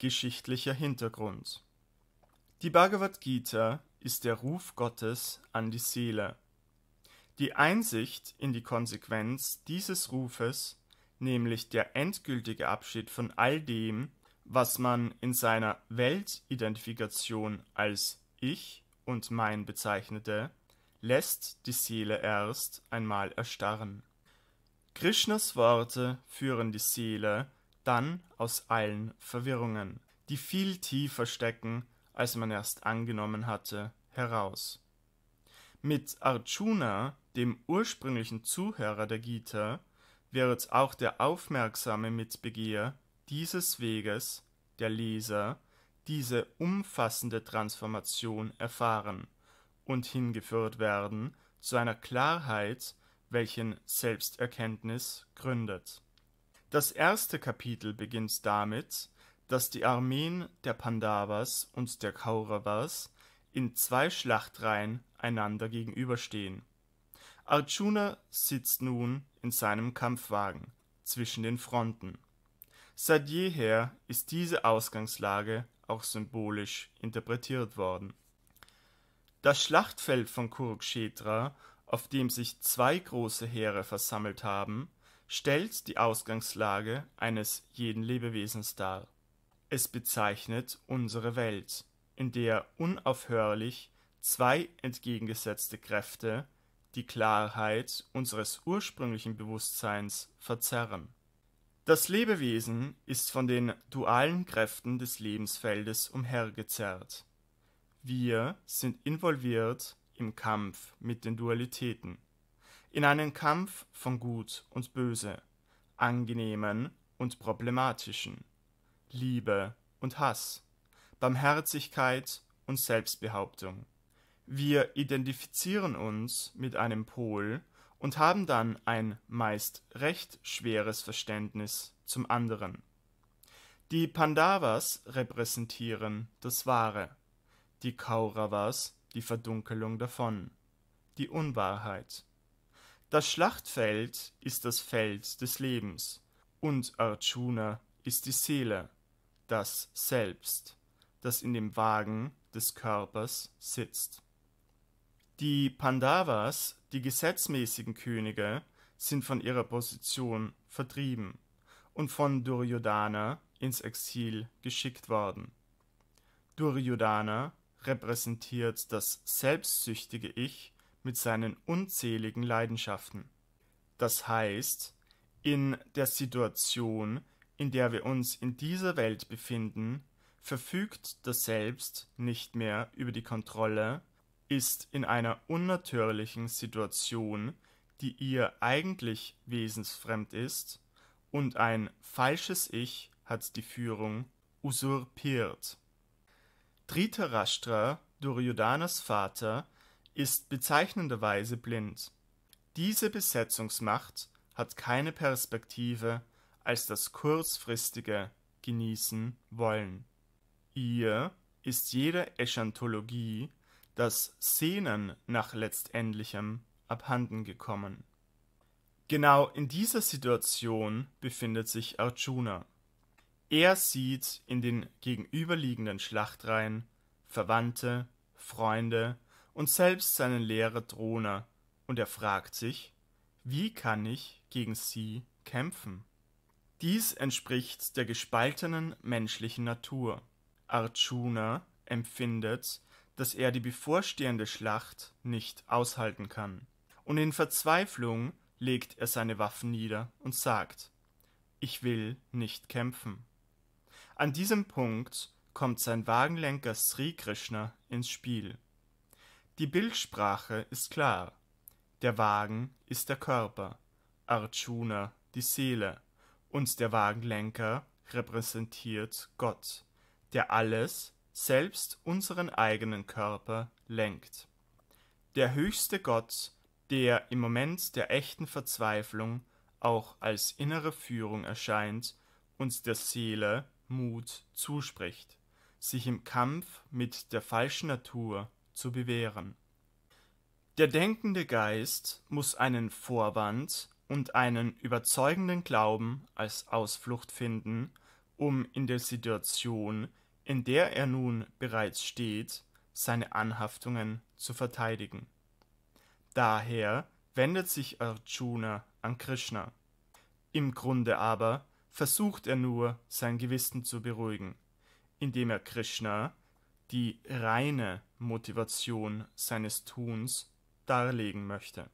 Geschichtlicher Hintergrund Die Bhagavad Gita ist der Ruf Gottes an die Seele. Die Einsicht in die Konsequenz dieses Rufes, nämlich der endgültige Abschied von all dem, was man in seiner Weltidentifikation als Ich und Mein bezeichnete, lässt die Seele erst einmal erstarren. Krishnas Worte führen die Seele dann aus allen Verwirrungen, die viel tiefer stecken, als man erst angenommen hatte, heraus. Mit Arjuna, dem ursprünglichen Zuhörer der Gita, wird auch der aufmerksame Mitbegeher dieses Weges, der Leser, diese umfassende Transformation erfahren und hingeführt werden zu einer Klarheit, welchen Selbsterkenntnis gründet. Das erste Kapitel beginnt damit, dass die Armeen der Pandavas und der Kauravas in zwei Schlachtreihen einander gegenüberstehen. Arjuna sitzt nun in seinem Kampfwagen zwischen den Fronten. Seit jeher ist diese Ausgangslage auch symbolisch interpretiert worden. Das Schlachtfeld von Kurukshetra, auf dem sich zwei große Heere versammelt haben, stellt die Ausgangslage eines jeden Lebewesens dar. Es bezeichnet unsere Welt, in der unaufhörlich zwei entgegengesetzte Kräfte die Klarheit unseres ursprünglichen Bewusstseins verzerren. Das Lebewesen ist von den dualen Kräften des Lebensfeldes umhergezerrt. Wir sind involviert im Kampf mit den Dualitäten in einen Kampf von Gut und Böse, Angenehmen und Problematischen, Liebe und Hass, Barmherzigkeit und Selbstbehauptung. Wir identifizieren uns mit einem Pol und haben dann ein meist recht schweres Verständnis zum anderen. Die Pandavas repräsentieren das Wahre, die Kauravas die Verdunkelung davon, die Unwahrheit. Das Schlachtfeld ist das Feld des Lebens und Arjuna ist die Seele, das Selbst, das in dem Wagen des Körpers sitzt. Die Pandavas, die gesetzmäßigen Könige, sind von ihrer Position vertrieben und von Duryodhana ins Exil geschickt worden. Duryodhana repräsentiert das selbstsüchtige Ich mit seinen unzähligen Leidenschaften. Das heißt, in der Situation, in der wir uns in dieser Welt befinden, verfügt das Selbst nicht mehr über die Kontrolle, ist in einer unnatürlichen Situation, die ihr eigentlich wesensfremd ist, und ein falsches Ich hat die Führung usurpiert. Dhritarashtra, Duryodhanas Vater, ist bezeichnenderweise blind. Diese Besetzungsmacht hat keine Perspektive als das kurzfristige genießen wollen. Ihr ist jede Eschatologie das Sehnen nach letztendlichem abhanden gekommen. Genau in dieser Situation befindet sich Arjuna. Er sieht in den gegenüberliegenden Schlachtreihen Verwandte, Freunde und selbst seine leere Drohne, und er fragt sich, wie kann ich gegen sie kämpfen? Dies entspricht der gespaltenen menschlichen Natur. Arjuna empfindet, dass er die bevorstehende Schlacht nicht aushalten kann. Und in Verzweiflung legt er seine Waffen nieder und sagt, ich will nicht kämpfen. An diesem Punkt kommt sein Wagenlenker Sri Krishna ins Spiel. Die Bildsprache ist klar. Der Wagen ist der Körper, Arjuna die Seele und der Wagenlenker repräsentiert Gott, der alles, selbst unseren eigenen Körper, lenkt. Der höchste Gott, der im Moment der echten Verzweiflung auch als innere Führung erscheint und der Seele Mut zuspricht, sich im Kampf mit der falschen Natur zu bewähren. Der denkende Geist muss einen Vorwand und einen überzeugenden Glauben als Ausflucht finden, um in der Situation, in der er nun bereits steht, seine Anhaftungen zu verteidigen. Daher wendet sich Arjuna an Krishna. Im Grunde aber versucht er nur, sein Gewissen zu beruhigen, indem er Krishna, die reine Motivation seines Tuns darlegen möchte.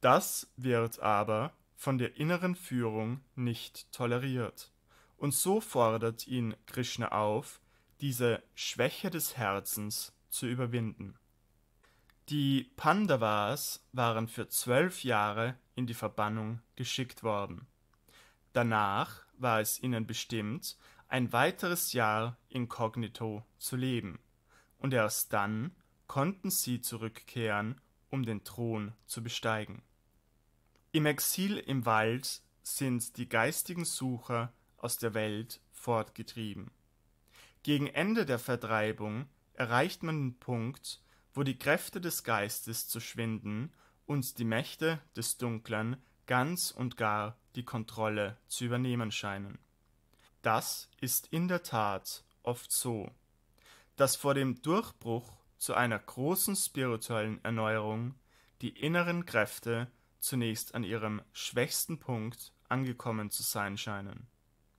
Das wird aber von der inneren Führung nicht toleriert. Und so fordert ihn Krishna auf, diese Schwäche des Herzens zu überwinden. Die Pandavas waren für zwölf Jahre in die Verbannung geschickt worden. Danach war es ihnen bestimmt, ein weiteres Jahr inkognito zu leben und erst dann konnten sie zurückkehren, um den Thron zu besteigen. Im Exil im Wald sind die geistigen Sucher aus der Welt fortgetrieben. Gegen Ende der Vertreibung erreicht man den Punkt, wo die Kräfte des Geistes zu schwinden und die Mächte des Dunklern ganz und gar die Kontrolle zu übernehmen scheinen. Das ist in der Tat oft so dass vor dem Durchbruch zu einer großen spirituellen Erneuerung die inneren Kräfte zunächst an ihrem schwächsten Punkt angekommen zu sein scheinen.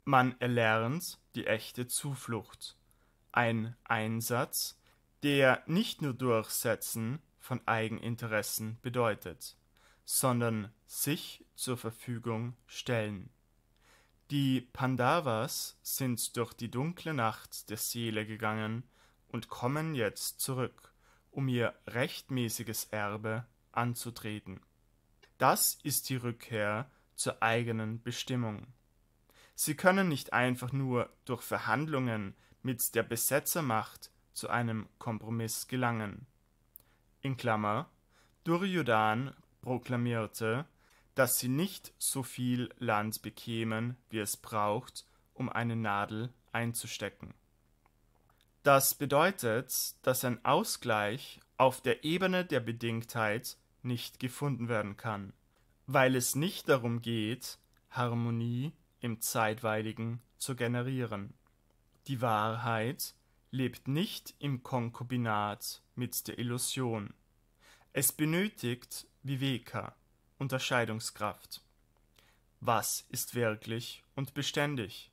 Man erlernt die echte Zuflucht, ein Einsatz, der nicht nur Durchsetzen von Eigeninteressen bedeutet, sondern sich zur Verfügung stellen. Die Pandavas sind durch die dunkle Nacht der Seele gegangen und kommen jetzt zurück, um ihr rechtmäßiges Erbe anzutreten. Das ist die Rückkehr zur eigenen Bestimmung. Sie können nicht einfach nur durch Verhandlungen mit der Besetzermacht zu einem Kompromiss gelangen. In Klammer, Duryodan proklamierte, dass sie nicht so viel Land bekämen, wie es braucht, um eine Nadel einzustecken. Das bedeutet, dass ein Ausgleich auf der Ebene der Bedingtheit nicht gefunden werden kann, weil es nicht darum geht, Harmonie im Zeitweiligen zu generieren. Die Wahrheit lebt nicht im Konkubinat mit der Illusion. Es benötigt Viveka, Unterscheidungskraft. Was ist wirklich und beständig?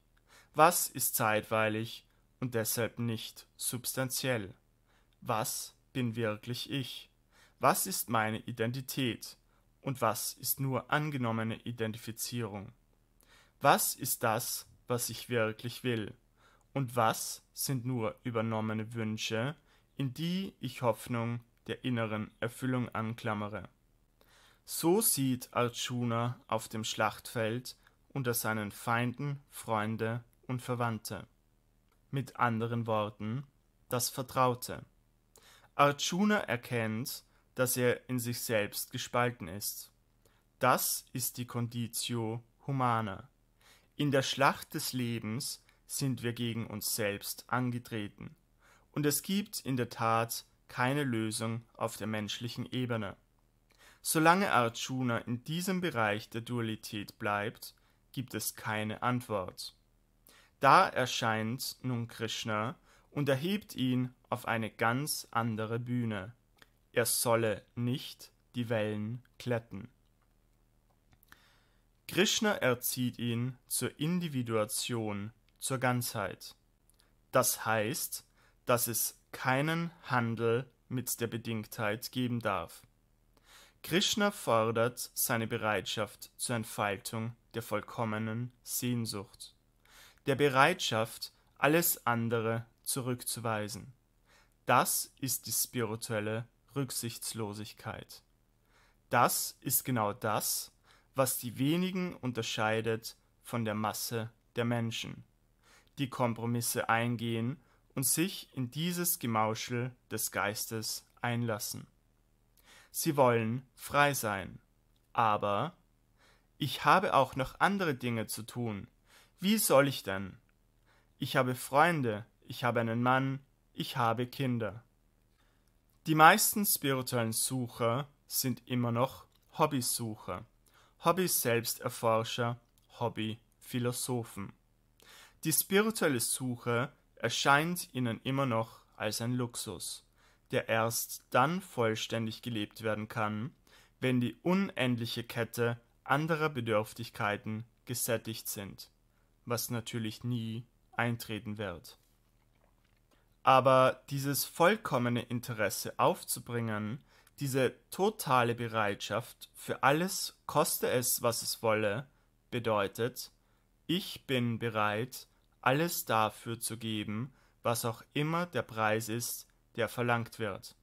Was ist zeitweilig und deshalb nicht substanziell. Was bin wirklich ich? Was ist meine Identität? Und was ist nur angenommene Identifizierung? Was ist das, was ich wirklich will? Und was sind nur übernommene Wünsche, in die ich Hoffnung der inneren Erfüllung anklammere? So sieht Arjuna auf dem Schlachtfeld unter seinen Feinden Freunde und Verwandte mit anderen Worten, das Vertraute. Arjuna erkennt, dass er in sich selbst gespalten ist. Das ist die Conditio Humana. In der Schlacht des Lebens sind wir gegen uns selbst angetreten. Und es gibt in der Tat keine Lösung auf der menschlichen Ebene. Solange Arjuna in diesem Bereich der Dualität bleibt, gibt es keine Antwort. Da erscheint nun Krishna und erhebt ihn auf eine ganz andere Bühne. Er solle nicht die Wellen kletten. Krishna erzieht ihn zur Individuation, zur Ganzheit. Das heißt, dass es keinen Handel mit der Bedingtheit geben darf. Krishna fordert seine Bereitschaft zur Entfaltung der vollkommenen Sehnsucht der Bereitschaft, alles andere zurückzuweisen. Das ist die spirituelle Rücksichtslosigkeit. Das ist genau das, was die wenigen unterscheidet von der Masse der Menschen, die Kompromisse eingehen und sich in dieses Gemauschel des Geistes einlassen. Sie wollen frei sein, aber ich habe auch noch andere Dinge zu tun, wie soll ich denn? Ich habe Freunde, ich habe einen Mann, ich habe Kinder. Die meisten spirituellen Sucher sind immer noch Hobbysucher, Hobby-Selbsterforscher, Hobby-Philosophen. Die spirituelle Suche erscheint ihnen immer noch als ein Luxus, der erst dann vollständig gelebt werden kann, wenn die unendliche Kette anderer Bedürftigkeiten gesättigt sind was natürlich nie eintreten wird. Aber dieses vollkommene Interesse aufzubringen, diese totale Bereitschaft für alles, koste es, was es wolle, bedeutet, ich bin bereit, alles dafür zu geben, was auch immer der Preis ist, der verlangt wird.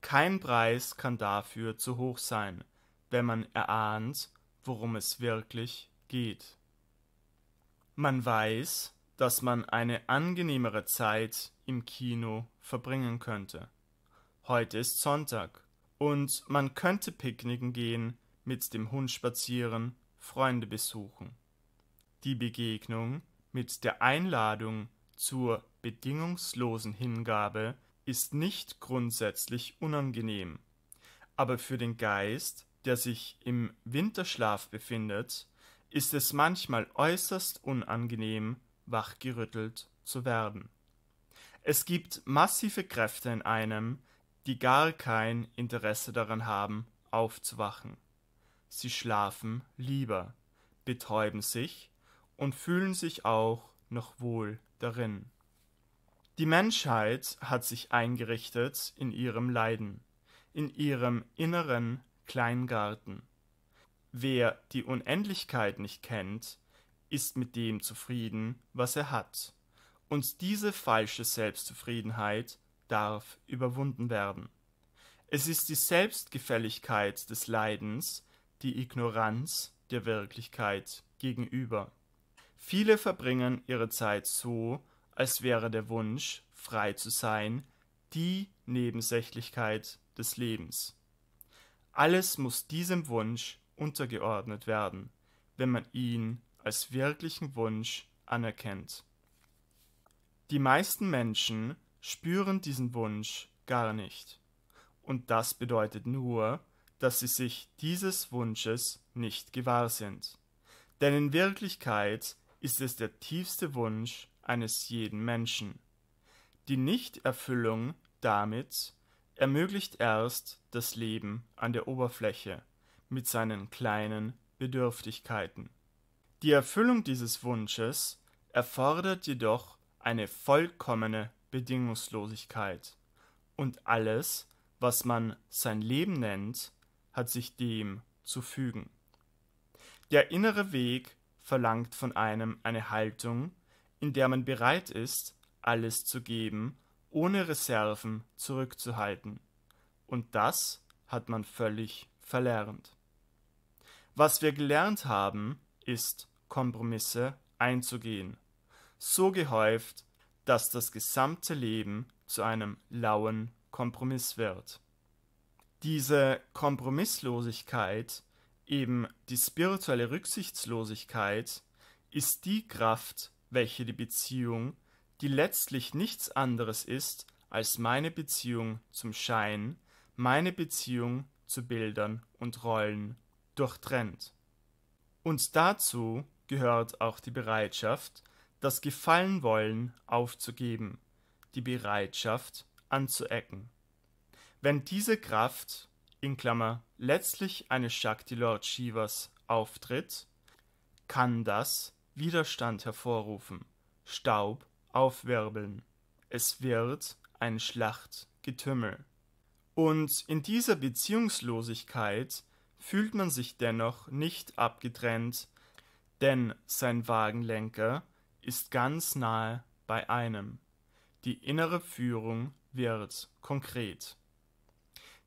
Kein Preis kann dafür zu hoch sein, wenn man erahnt, worum es wirklich geht. Man weiß, dass man eine angenehmere Zeit im Kino verbringen könnte. Heute ist Sonntag und man könnte picknicken gehen, mit dem Hund spazieren, Freunde besuchen. Die Begegnung mit der Einladung zur bedingungslosen Hingabe ist nicht grundsätzlich unangenehm, aber für den Geist, der sich im Winterschlaf befindet, ist es manchmal äußerst unangenehm, wachgerüttelt zu werden. Es gibt massive Kräfte in einem, die gar kein Interesse daran haben, aufzuwachen. Sie schlafen lieber, betäuben sich und fühlen sich auch noch wohl darin. Die Menschheit hat sich eingerichtet in ihrem Leiden, in ihrem inneren Kleingarten. Wer die Unendlichkeit nicht kennt, ist mit dem zufrieden, was er hat. Und diese falsche Selbstzufriedenheit darf überwunden werden. Es ist die Selbstgefälligkeit des Leidens, die Ignoranz der Wirklichkeit gegenüber. Viele verbringen ihre Zeit so, als wäre der Wunsch, frei zu sein, die Nebensächlichkeit des Lebens. Alles muss diesem Wunsch untergeordnet werden, wenn man ihn als wirklichen Wunsch anerkennt. Die meisten Menschen spüren diesen Wunsch gar nicht. Und das bedeutet nur, dass sie sich dieses Wunsches nicht gewahr sind. Denn in Wirklichkeit ist es der tiefste Wunsch eines jeden Menschen. Die Nichterfüllung damit ermöglicht erst das Leben an der Oberfläche mit seinen kleinen Bedürftigkeiten. Die Erfüllung dieses Wunsches erfordert jedoch eine vollkommene Bedingungslosigkeit, und alles, was man sein Leben nennt, hat sich dem zu fügen. Der innere Weg verlangt von einem eine Haltung, in der man bereit ist, alles zu geben, ohne Reserven zurückzuhalten. Und das hat man völlig verlernt. Was wir gelernt haben, ist, Kompromisse einzugehen. So gehäuft, dass das gesamte Leben zu einem lauen Kompromiss wird. Diese Kompromisslosigkeit, eben die spirituelle Rücksichtslosigkeit, ist die Kraft, welche die Beziehung, die letztlich nichts anderes ist als meine Beziehung zum Schein, meine Beziehung zu Bildern und Rollen durchtrennt. Und dazu gehört auch die Bereitschaft, das Gefallenwollen aufzugeben, die Bereitschaft anzuecken. Wenn diese Kraft, in Klammer, letztlich eine Shakti Lord Shivas auftritt, kann das Widerstand hervorrufen, Staub aufwirbeln. Es wird ein Schlachtgetümmel. Und in dieser Beziehungslosigkeit fühlt man sich dennoch nicht abgetrennt, denn sein Wagenlenker ist ganz nahe bei einem. Die innere Führung wird konkret.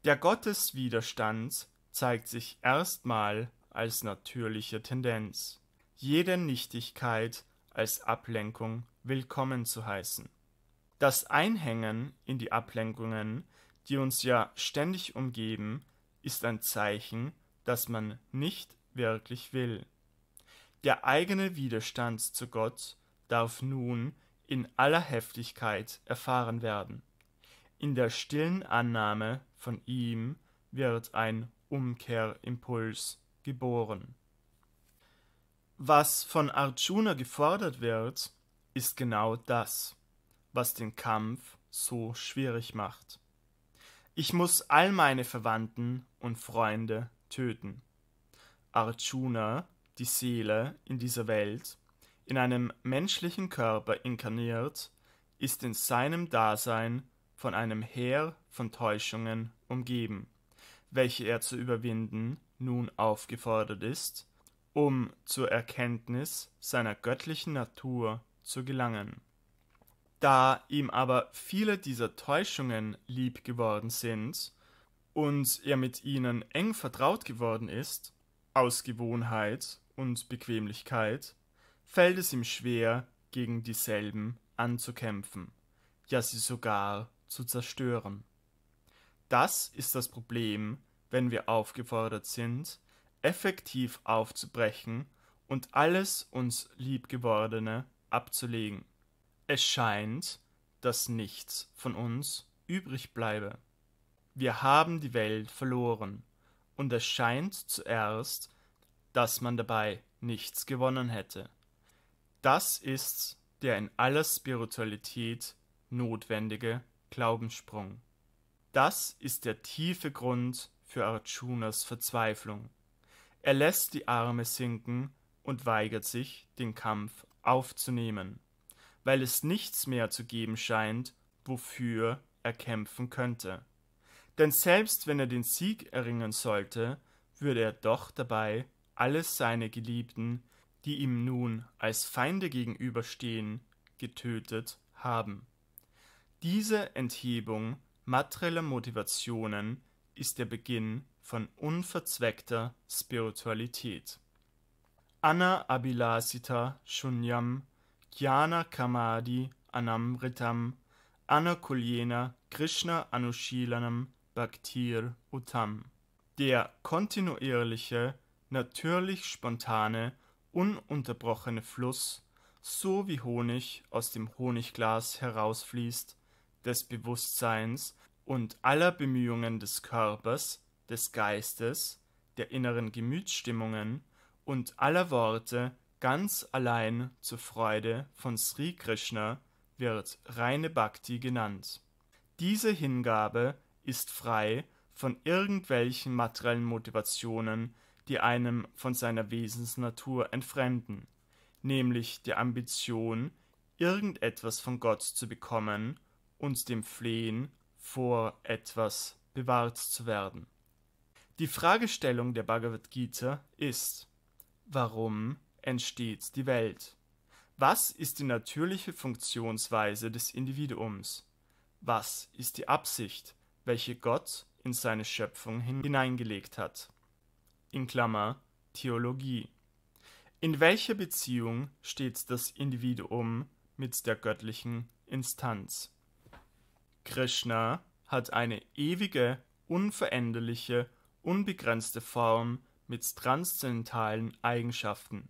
Der Gotteswiderstand zeigt sich erstmal als natürliche Tendenz, jede Nichtigkeit als Ablenkung willkommen zu heißen. Das Einhängen in die Ablenkungen, die uns ja ständig umgeben, ist ein Zeichen das man nicht wirklich will. Der eigene Widerstand zu Gott darf nun in aller Heftigkeit erfahren werden. In der stillen Annahme von ihm wird ein Umkehrimpuls geboren. Was von Arjuna gefordert wird, ist genau das, was den Kampf so schwierig macht. Ich muss all meine Verwandten und Freunde töten. Arjuna, die Seele in dieser Welt, in einem menschlichen Körper inkarniert, ist in seinem Dasein von einem Heer von Täuschungen umgeben, welche er zu überwinden nun aufgefordert ist, um zur Erkenntnis seiner göttlichen Natur zu gelangen. Da ihm aber viele dieser Täuschungen lieb geworden sind, und er mit ihnen eng vertraut geworden ist, aus Gewohnheit und Bequemlichkeit, fällt es ihm schwer, gegen dieselben anzukämpfen, ja sie sogar zu zerstören. Das ist das Problem, wenn wir aufgefordert sind, effektiv aufzubrechen und alles uns Liebgewordene abzulegen. Es scheint, dass nichts von uns übrig bleibe. Wir haben die Welt verloren, und es scheint zuerst, dass man dabei nichts gewonnen hätte. Das ist der in aller Spiritualität notwendige Glaubenssprung. Das ist der tiefe Grund für Arjunas Verzweiflung. Er lässt die Arme sinken und weigert sich, den Kampf aufzunehmen, weil es nichts mehr zu geben scheint, wofür er kämpfen könnte. Denn selbst wenn er den Sieg erringen sollte, würde er doch dabei alles seine Geliebten, die ihm nun als Feinde gegenüberstehen, getötet haben. Diese Enthebung materieller Motivationen ist der Beginn von unverzweckter Spiritualität. Anna Abhilasita Shunyam, Jnana Kamadi Anamritam, Anna Anakulyena Krishna Anushilanam Bhaktir Uttam. Der kontinuierliche, natürlich spontane, ununterbrochene Fluss, so wie Honig aus dem Honigglas herausfließt, des Bewusstseins und aller Bemühungen des Körpers, des Geistes, der inneren Gemütsstimmungen und aller Worte ganz allein zur Freude von Sri Krishna wird reine Bhakti genannt. Diese Hingabe ist frei von irgendwelchen materiellen Motivationen, die einem von seiner Wesensnatur entfremden, nämlich der Ambition, irgendetwas von Gott zu bekommen und dem Flehen vor etwas bewahrt zu werden. Die Fragestellung der Bhagavad Gita ist, warum entsteht die Welt? Was ist die natürliche Funktionsweise des Individuums? Was ist die Absicht? welche Gott in seine Schöpfung hineingelegt hat In Klammer (Theologie). In welcher Beziehung steht das Individuum mit der göttlichen Instanz? Krishna hat eine ewige, unveränderliche, unbegrenzte Form mit transzendentalen Eigenschaften.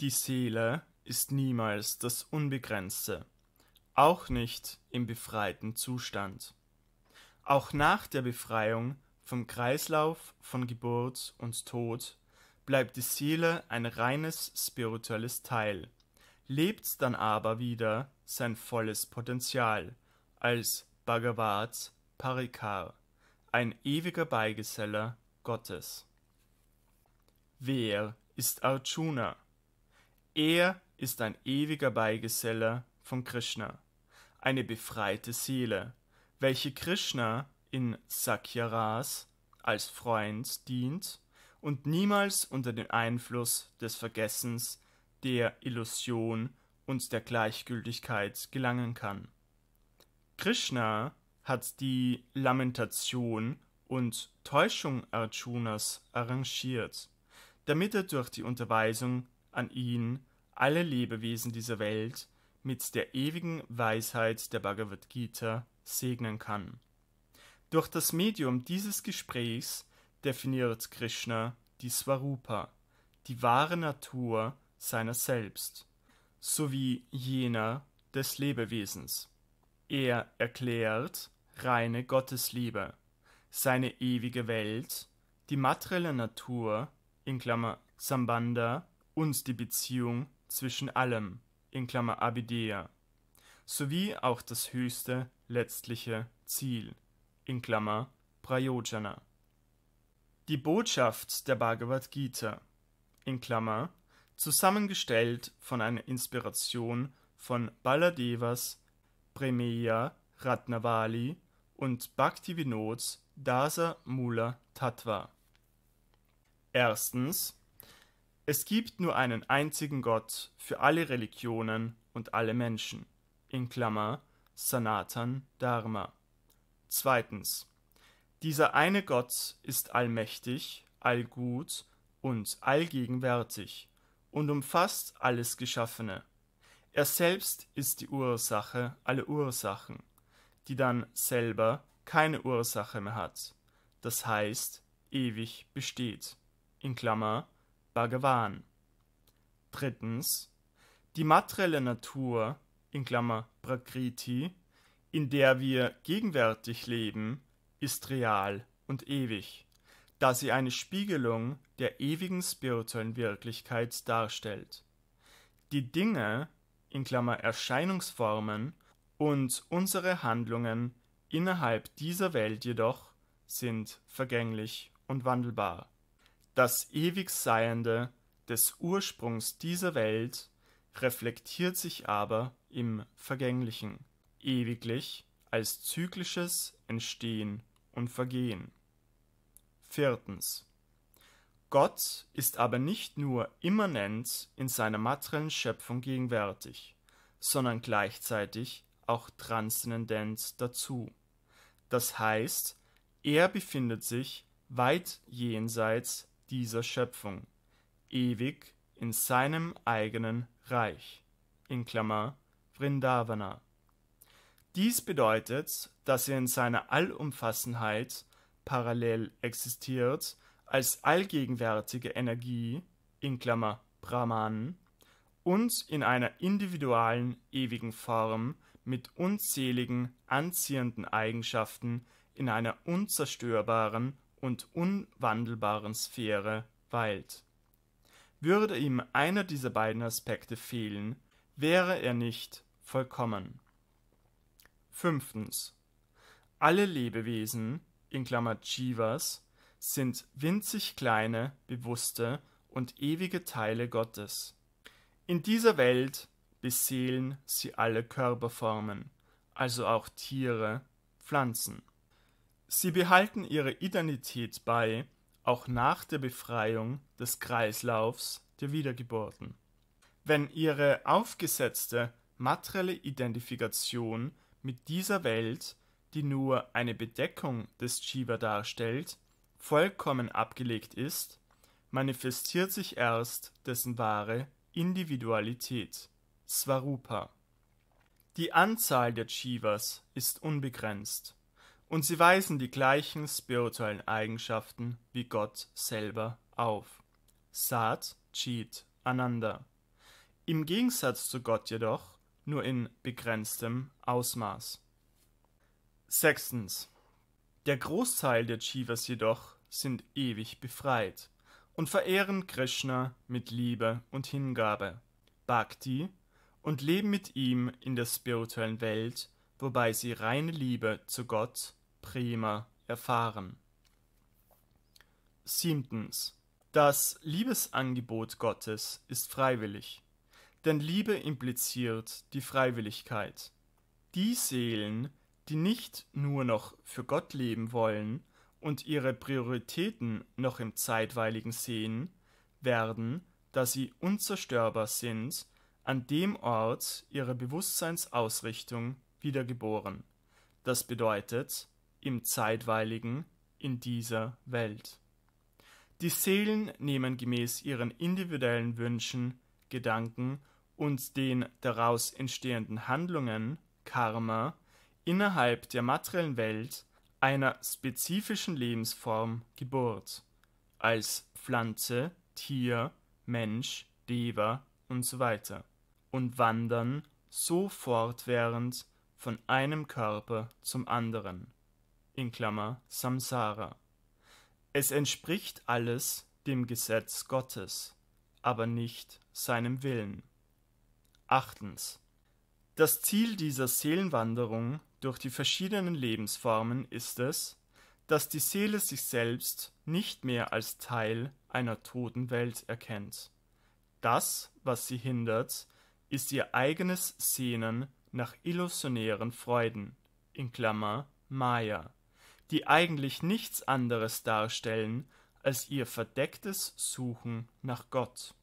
Die Seele ist niemals das Unbegrenzte, auch nicht im befreiten Zustand. Auch nach der Befreiung vom Kreislauf von Geburt und Tod bleibt die Seele ein reines spirituelles Teil, lebt dann aber wieder sein volles Potenzial als Bhagavad Parikar, ein ewiger Beigeseller Gottes. Wer ist Arjuna? Er ist ein ewiger Beigeseller von Krishna, eine befreite Seele, welche Krishna in Sakyaras als Freund dient und niemals unter den Einfluss des Vergessens, der Illusion und der Gleichgültigkeit gelangen kann. Krishna hat die Lamentation und Täuschung Arjunas arrangiert, damit er durch die Unterweisung an ihn alle Lebewesen dieser Welt mit der ewigen Weisheit der Bhagavad Gita segnen kann. Durch das Medium dieses Gesprächs definiert Krishna die Swarupa, die wahre Natur seiner selbst, sowie jener des Lebewesens. Er erklärt reine Gottesliebe, seine ewige Welt, die materielle Natur in Klammer Sambandha und die Beziehung zwischen allem in Klammer Abideya sowie auch das höchste letztliche Ziel In Klammer Prayojana. Die Botschaft der Bhagavad Gita In Klammer zusammengestellt von einer Inspiration von Baladevas, Premeya Ratnavali und Bhaktivinods Dasa Mula Tattva. Erstens es gibt nur einen einzigen Gott für alle Religionen und alle Menschen in Klammer Sanatan Dharma). Zweitens: Dieser eine Gott ist allmächtig, allgut und allgegenwärtig und umfasst alles Geschaffene. Er selbst ist die Ursache aller Ursachen, die dann selber keine Ursache mehr hat, das heißt ewig besteht In Klammer (Bhagavan). Drittens: Die materielle Natur in Klammer Prakriti, in der wir gegenwärtig leben, ist real und ewig, da sie eine Spiegelung der ewigen spirituellen Wirklichkeit darstellt. Die Dinge, in Klammer Erscheinungsformen, und unsere Handlungen innerhalb dieser Welt jedoch sind vergänglich und wandelbar. Das Ewigseiende des Ursprungs dieser Welt reflektiert sich aber im Vergänglichen, ewiglich als zyklisches Entstehen und Vergehen. Viertens. Gott ist aber nicht nur immanent in seiner materiellen Schöpfung gegenwärtig, sondern gleichzeitig auch transzendent dazu. Das heißt, er befindet sich weit jenseits dieser Schöpfung, ewig in seinem eigenen Reich. In Klammer Vrindavana. Dies bedeutet, dass er in seiner Allumfassenheit parallel existiert als allgegenwärtige Energie in Klammer (Brahman) und in einer individualen ewigen Form mit unzähligen anziehenden Eigenschaften in einer unzerstörbaren und unwandelbaren Sphäre weilt. Würde ihm einer dieser beiden Aspekte fehlen, wäre er nicht vollkommen. Fünftens. Alle Lebewesen in Jivas sind winzig kleine, bewusste und ewige Teile Gottes. In dieser Welt beseelen sie alle Körperformen, also auch Tiere, Pflanzen. Sie behalten ihre Identität bei, auch nach der Befreiung des Kreislaufs der Wiedergeburten. Wenn ihre aufgesetzte materielle Identifikation mit dieser Welt, die nur eine Bedeckung des Jiva darstellt, vollkommen abgelegt ist, manifestiert sich erst dessen wahre Individualität, Svarupa. Die Anzahl der Jivas ist unbegrenzt und sie weisen die gleichen spirituellen Eigenschaften wie Gott selber auf. Sat, Chit, Ananda. Im Gegensatz zu Gott jedoch nur in begrenztem Ausmaß. Sechstens. Der Großteil der Jivas jedoch sind ewig befreit und verehren Krishna mit Liebe und Hingabe, Bhakti, und leben mit ihm in der spirituellen Welt, wobei sie reine Liebe zu Gott, Prima, erfahren. Siebtens. Das Liebesangebot Gottes ist freiwillig denn Liebe impliziert die Freiwilligkeit. Die Seelen, die nicht nur noch für Gott leben wollen und ihre Prioritäten noch im Zeitweiligen sehen, werden, da sie unzerstörbar sind, an dem Ort ihrer Bewusstseinsausrichtung wiedergeboren. Das bedeutet, im Zeitweiligen in dieser Welt. Die Seelen nehmen gemäß ihren individuellen Wünschen Gedanken und den daraus entstehenden Handlungen (Karma) innerhalb der materiellen Welt einer spezifischen Lebensform (Geburt) als Pflanze, Tier, Mensch, Deva und so weiter, und wandern so fortwährend von einem Körper zum anderen in Klammer (Samsara). Es entspricht alles dem Gesetz Gottes aber nicht seinem Willen. Achtens. Das Ziel dieser Seelenwanderung durch die verschiedenen Lebensformen ist es, dass die Seele sich selbst nicht mehr als Teil einer toten Welt erkennt. Das, was sie hindert, ist ihr eigenes Sehnen nach illusionären Freuden, in Klammer Maya, die eigentlich nichts anderes darstellen als ihr verdecktes Suchen nach Gott.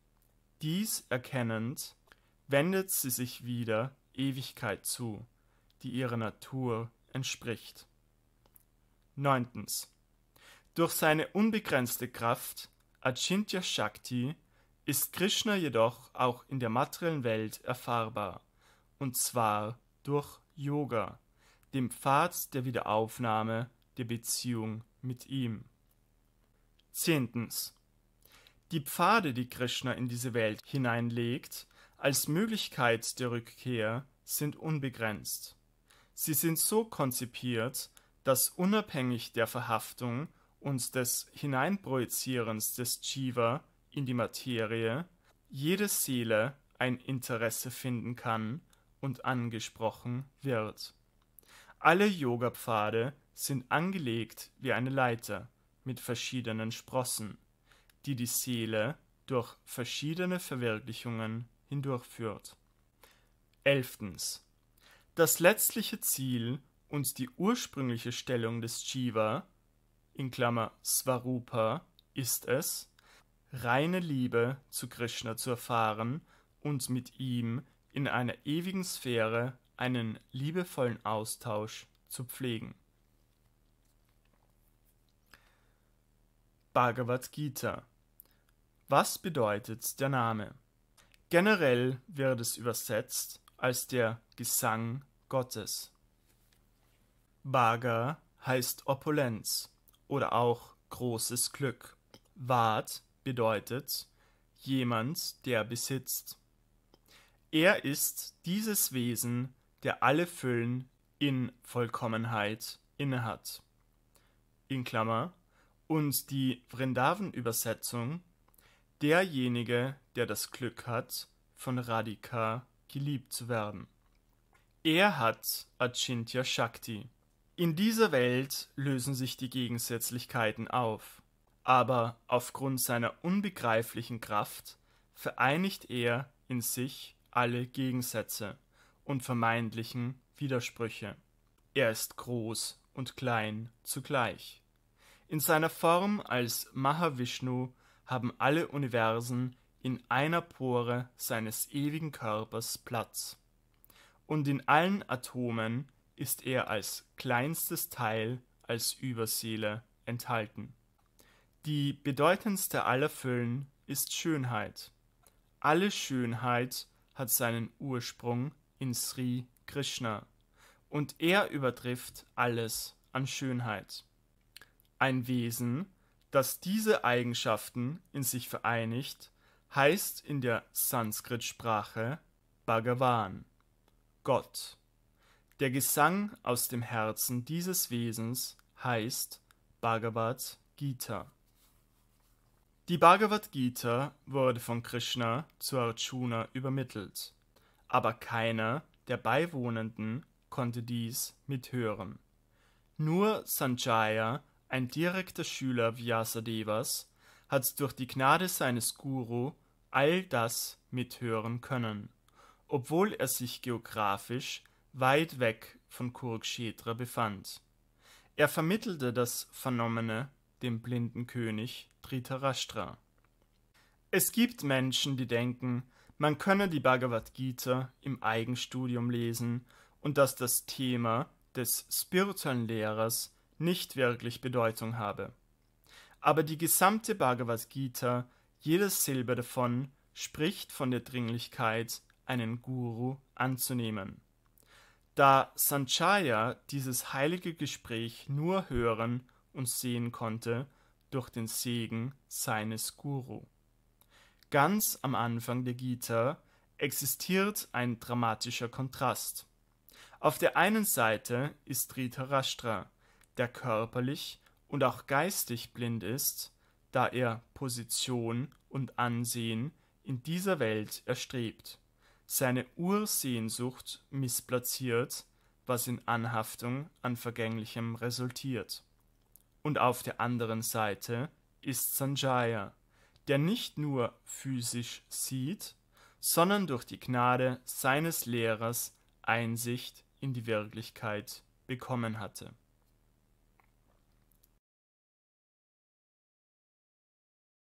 Dies erkennend, wendet sie sich wieder Ewigkeit zu, die ihrer Natur entspricht. 9. Durch seine unbegrenzte Kraft, Achintya Shakti, ist Krishna jedoch auch in der materiellen Welt erfahrbar, und zwar durch Yoga, dem Pfad der Wiederaufnahme der Beziehung mit ihm. Zehntens. Die Pfade, die Krishna in diese Welt hineinlegt, als Möglichkeit der Rückkehr, sind unbegrenzt. Sie sind so konzipiert, dass unabhängig der Verhaftung und des Hineinprojizierens des Jiva in die Materie jede Seele ein Interesse finden kann und angesprochen wird. Alle Yoga-Pfade sind angelegt wie eine Leiter mit verschiedenen Sprossen die die Seele durch verschiedene Verwirklichungen hindurchführt. 11. Das letztliche Ziel und die ursprüngliche Stellung des Jiva in Klammer Svarupa ist es, reine Liebe zu Krishna zu erfahren und mit ihm in einer ewigen Sphäre einen liebevollen Austausch zu pflegen. Bhagavad Gita was bedeutet der Name? Generell wird es übersetzt als der Gesang Gottes. Bhaga heißt Opulenz oder auch großes Glück. Vat bedeutet jemand, der besitzt. Er ist dieses Wesen, der alle Füllen in Vollkommenheit innehat. In Klammer. Und die Vrindavan-Übersetzung derjenige, der das Glück hat, von Radhika geliebt zu werden. Er hat Achintya Shakti. In dieser Welt lösen sich die Gegensätzlichkeiten auf, aber aufgrund seiner unbegreiflichen Kraft vereinigt er in sich alle Gegensätze und vermeintlichen Widersprüche. Er ist groß und klein zugleich. In seiner Form als Mahavishnu haben alle Universen in einer Pore seines ewigen Körpers Platz. Und in allen Atomen ist er als kleinstes Teil als Überseele enthalten. Die bedeutendste aller Füllen ist Schönheit. Alle Schönheit hat seinen Ursprung in Sri Krishna und er übertrifft alles an Schönheit. Ein Wesen, dass diese Eigenschaften in sich vereinigt, heißt in der Sanskrit-Sprache Bhagavan, Gott. Der Gesang aus dem Herzen dieses Wesens heißt Bhagavad Gita. Die Bhagavad Gita wurde von Krishna zu Arjuna übermittelt, aber keiner der Beiwohnenden konnte dies mithören. Nur Sanjaya ein direkter Schüler Vyasadevas, hat durch die Gnade seines Guru all das mithören können, obwohl er sich geografisch weit weg von Kurukshetra befand. Er vermittelte das Vernommene dem blinden König Dhritarashtra. Es gibt Menschen, die denken, man könne die Bhagavad Gita im Eigenstudium lesen und dass das Thema des spirituellen Lehrers nicht wirklich Bedeutung habe. Aber die gesamte Bhagavad Gita, jedes Silber davon, spricht von der Dringlichkeit, einen Guru anzunehmen. Da Sanchaya dieses heilige Gespräch nur hören und sehen konnte durch den Segen seines Guru. Ganz am Anfang der Gita existiert ein dramatischer Kontrast. Auf der einen Seite ist Dhritarashtra, der körperlich und auch geistig blind ist, da er Position und Ansehen in dieser Welt erstrebt, seine Ursehnsucht mißplatziert, was in Anhaftung an Vergänglichem resultiert. Und auf der anderen Seite ist Sanjaya, der nicht nur physisch sieht, sondern durch die Gnade seines Lehrers Einsicht in die Wirklichkeit bekommen hatte.